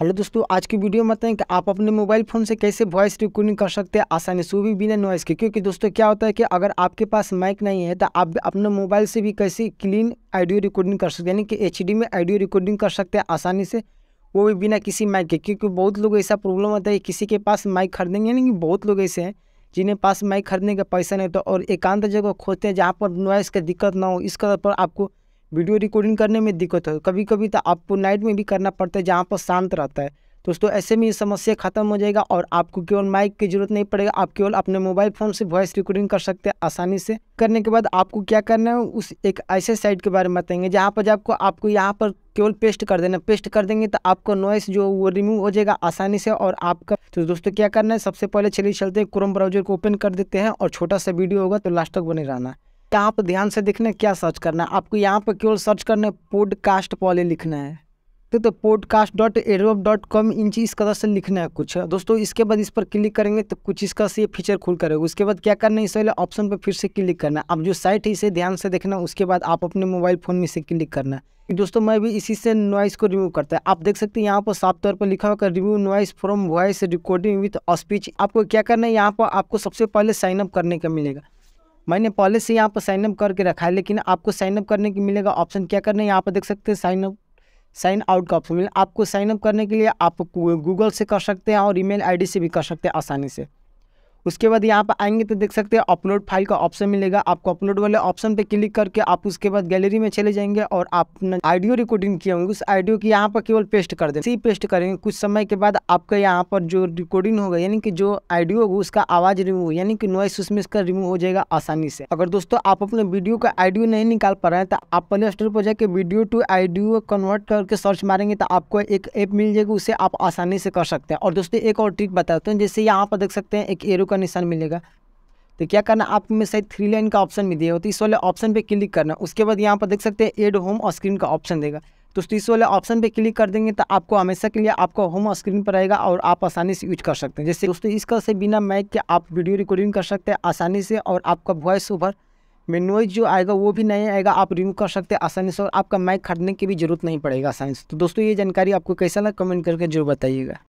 hello दोस्तों आज की वीडियो में बताएं कि आप अपने मोबाइल फ़ोन से कैसे वॉइस रिकॉर्डिंग कर सकते हैं आसानी से भी बिना नॉइस के क्योंकि दोस्तों क्या होता है कि अगर आपके पास माइक नहीं है तो आप अपने मोबाइल से भी कैसे क्लीन ऑडियो रिकॉर्डिंग कर सकते हैं यानी कि एच में ऑडियो रिकॉर्डिंग कर सकते हैं आसानी से वो भी बिना किसी माइक के क्योंकि बहुत लोग ऐसा प्रॉब्लम होता है किसी के पास माइक खरीदेंगे यानी कि बहुत लोग ऐसे हैं जिन्हें पास माइक खरीदने का पैसा नहीं होता और एकांत जगह खोजते हैं जहाँ पर नॉइस का दिक्कत ना हो इस कदर पर आपको वीडियो रिकॉर्डिंग करने में दिक्कत हो कभी कभी तो आपको नाइट में भी करना पड़ता है जहाँ पर शांत रहता है दोस्तों ऐसे में ये समस्या खत्म हो जाएगा और आपको केवल माइक की जरूरत नहीं पड़ेगा आप केवल अपने मोबाइल फ़ोन से वॉइस रिकॉर्डिंग कर सकते हैं आसानी से करने के बाद आपको क्या करना है उस एक ऐसे साइट के बारे में बताएंगे जहाँ पर आपको आपको यहाँ पर केवल पेस्ट कर देना पेस्ट कर देंगे तो आपका नॉइस जो वो रिमूव हो जाएगा आसानी से और आपका तो दोस्तों क्या करना है सबसे पहले चलिए चलते क्रोम ब्राउजर को ओपन कर देते हैं और छोटा सा वीडियो होगा तो लास्ट तक बने रहना यहाँ पर ध्यान से देखना क्या सर्च करना है आपको यहाँ पर केवल सर्च करना है पोडकास्ट पॉले लिखना है तो, तो पोडकास्ट डॉट एडव डॉट कॉम इंच इस कदर से लिखना है कुछ दोस्तों इसके बाद इस पर क्लिक करेंगे तो कुछ इसका से फीचर खुल करेगा उसके बाद क्या करना है इस वाले ऑप्शन पर फिर से क्लिक करना है अब जो साइट है इसे ध्यान से देखना उसके बाद आप अपने मोबाइल फ़ोन में इसे क्लिक करना है दोस्तों मैं भी इसी से नॉइस को रिमूव करता है आप देख सकते हैं यहाँ पर साफ तौर पर लिखा होगा review noise from voice recording with speech आपको क्या करना है यहाँ पर आपको सबसे पहले साइनअप करने का मिलेगा मैंने पहले से यहाँ पर साइनअप करके रखा है लेकिन आपको साइनअप करने की मिलेगा ऑप्शन क्या करना है यहाँ पर देख सकते हैं साइनअप साइन आउट का ऑप्शन मिले आपको साइनअप करने के लिए आप गूगल से कर सकते हैं और ईमेल आईडी से भी कर सकते हैं आसानी से उसके बाद यहाँ पर आएंगे तो देख सकते हैं अपलोड फाइल का ऑप्शन मिलेगा आपको अपलोड वाले ऑप्शन पे क्लिक करके आप उसके बाद गैलरी में चले जाएंगे और आप अपना रिकॉर्डिंग किए होंगे उस आइडियो की यहाँ पर केवल पेस्ट कर दे सी पेस्ट करेंगे कुछ समय के बाद आपका यहाँ पर जो रिकॉर्डिंग होगा यानी कि जो आइडियो होगा उसका आवाज़ रिमूव यानी कि नॉइस उसमें इसका रिमूव हो जाएगा आसानी से अगर दोस्तों आप अपने वीडियो का आइडियो नहीं निकाल पा रहे हैं तो आप प्ले स्टोर पर जाकर वीडियो टू आइडियो कन्वर्ट करके सर्च मारेंगे तो आपको एक ऐप मिल जाएगी उसे आप आसानी से कर सकते हैं और दोस्तों एक और ट्रिक बताते हैं जैसे यहाँ पर देख सकते हैं एक एरो का निशान मिलेगा तो क्या करना आप में सही थ्री लाइन का ऑप्शन भी दिया हो तो इस वाले ऑप्शन पे क्लिक करना उसके बाद यहाँ पर देख सकते हैं एड होम और स्क्रीन का ऑप्शन देगा तो इस वाले ऑप्शन पे क्लिक कर देंगे तो आपको हमेशा के लिए आपका होम स्क्रीन पर रहेगा और आप आसानी से यूज कर सकते हैं जैसे दोस्तों इसका से बिना मैक के आप वीडियो रिकॉर्डिंग कर सकते हैं आसानी से और आपका वॉइस ओवर में नॉइज जो आएगा वो भी नहीं आएगा आप रिमूव कर सकते हैं आसानी से और आपका मैक खरीदने की भी जरूरत नहीं पड़ेगा आसानी से तो दोस्तों ये जानकारी आपको कैसा लगा कमेंट करके जरूर बताइएगा